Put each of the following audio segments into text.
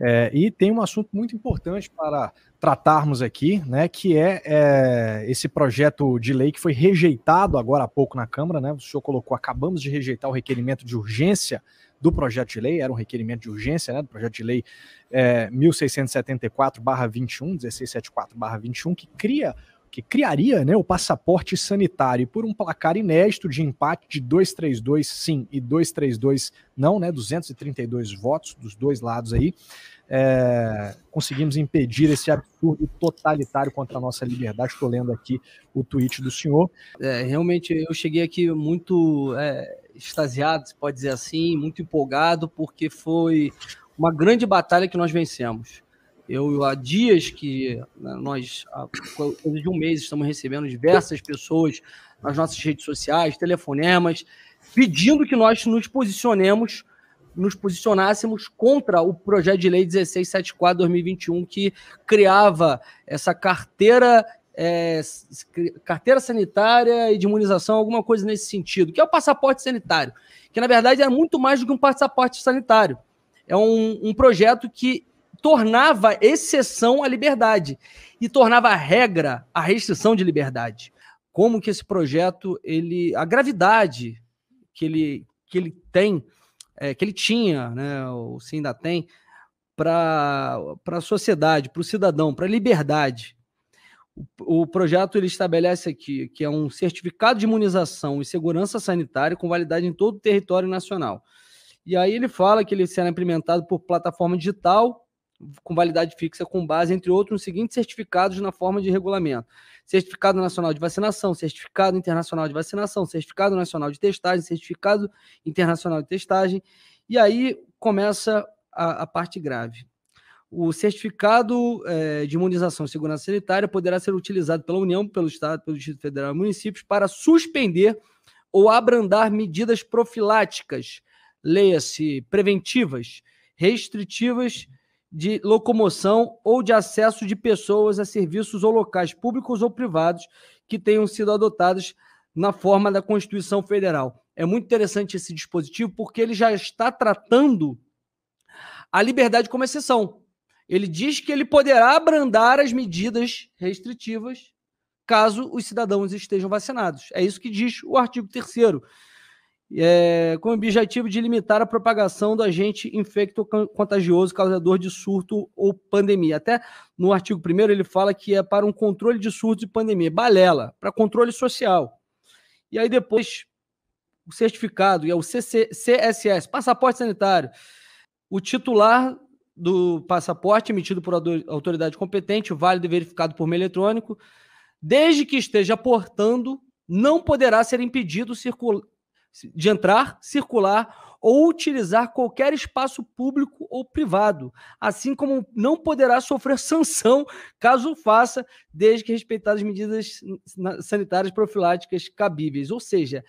É, e tem um assunto muito importante para tratarmos aqui, né, que é, é, esse projeto de lei que foi rejeitado agora há pouco na Câmara, né? O senhor colocou, acabamos de rejeitar o requerimento de urgência do projeto de lei, era um requerimento de urgência, né, do projeto de lei é, 1674/21, 1674/21, que cria que criaria né, o passaporte sanitário por um placar inédito de empate de 232 sim e 232 não, né? 232 votos dos dois lados aí. É, conseguimos impedir esse absurdo totalitário contra a nossa liberdade. Estou lendo aqui o tweet do senhor. É, realmente eu cheguei aqui muito é, extasiado, se pode dizer assim, muito empolgado, porque foi uma grande batalha que nós vencemos. Eu, há dias que né, nós, há coisa de um mês, estamos recebendo diversas pessoas nas nossas redes sociais, telefonemas, pedindo que nós nos posicionemos, nos posicionássemos contra o projeto de lei 1674-2021, que criava essa carteira é, carteira sanitária e de imunização, alguma coisa nesse sentido, que é o passaporte sanitário, que na verdade é muito mais do que um passaporte sanitário. É um, um projeto que tornava exceção à liberdade e tornava regra a restrição de liberdade. Como que esse projeto, ele, a gravidade que ele, que ele tem, é, que ele tinha, né, ou se ainda tem, para a sociedade, para o cidadão, para a liberdade. O, o projeto ele estabelece aqui que é um certificado de imunização e segurança sanitária com validade em todo o território nacional. E aí ele fala que ele será implementado por plataforma digital com validade fixa com base, entre outros, nos seguintes certificados na forma de regulamento: Certificado Nacional de Vacinação, Certificado Internacional de Vacinação, Certificado Nacional de Testagem, Certificado Internacional de Testagem. E aí começa a, a parte grave. O certificado é, de imunização e segurança sanitária poderá ser utilizado pela União, pelo Estado, pelo Distrito Federal e municípios para suspender ou abrandar medidas profiláticas, leia-se, preventivas, restritivas de locomoção ou de acesso de pessoas a serviços ou locais públicos ou privados que tenham sido adotados na forma da Constituição Federal. É muito interessante esse dispositivo porque ele já está tratando a liberdade como exceção. Ele diz que ele poderá abrandar as medidas restritivas caso os cidadãos estejam vacinados. É isso que diz o artigo 3 é, com o objetivo de limitar a propagação do agente infecto contagioso causador de surto ou pandemia. Até no artigo 1 ele fala que é para um controle de surto e pandemia. Balela, para controle social. E aí depois o certificado, e é o CC, CSS, passaporte sanitário. O titular do passaporte emitido por autoridade competente, válido e verificado por meio eletrônico, desde que esteja portando, não poderá ser impedido circul de entrar, circular ou utilizar qualquer espaço público ou privado, assim como não poderá sofrer sanção caso faça, desde que respeitar as medidas sanitárias profiláticas cabíveis. Ou seja,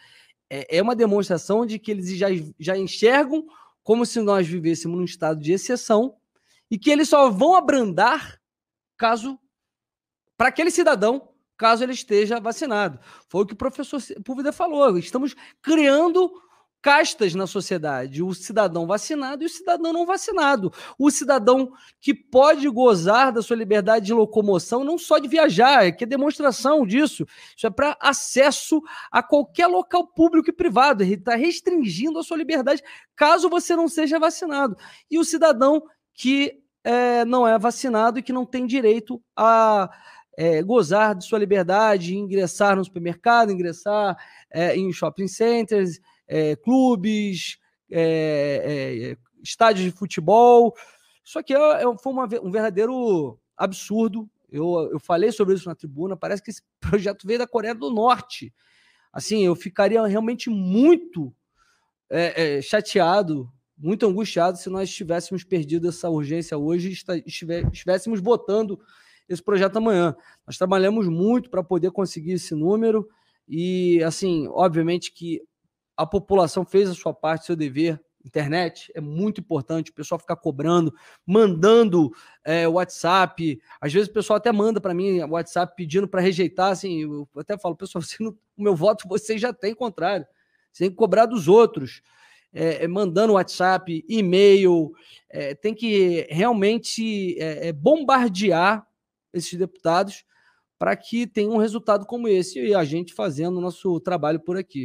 é, é uma demonstração de que eles já, já enxergam como se nós vivêssemos num estado de exceção e que eles só vão abrandar caso para aquele cidadão caso ele esteja vacinado. Foi o que o professor Púlveda falou. Estamos criando castas na sociedade: o cidadão vacinado e o cidadão não vacinado. O cidadão que pode gozar da sua liberdade de locomoção, não só de viajar, é que é demonstração disso. Isso é para acesso a qualquer local público e privado. Ele está restringindo a sua liberdade caso você não seja vacinado. E o cidadão que é, não é vacinado e que não tem direito a é, gozar de sua liberdade, ingressar no supermercado, ingressar é, em shopping centers, é, clubes, é, é, estádios de futebol. Isso aqui é, foi uma, um verdadeiro absurdo. Eu, eu falei sobre isso na tribuna. Parece que esse projeto veio da Coreia do Norte. Assim, eu ficaria realmente muito chateado muito angustiado se nós tivéssemos perdido essa urgência hoje e estivéssemos botando esse projeto amanhã. Nós trabalhamos muito para poder conseguir esse número e, assim, obviamente que a população fez a sua parte, seu dever. Internet é muito importante, o pessoal ficar cobrando, mandando é, WhatsApp. Às vezes o pessoal até manda para mim WhatsApp pedindo para rejeitar. Assim, eu até falo, pessoal, não, o meu voto você já tem contrário. Você tem que cobrar dos outros. É, é mandando WhatsApp, e-mail, é, tem que realmente é, é bombardear esses deputados para que tenha um resultado como esse e a gente fazendo o nosso trabalho por aqui.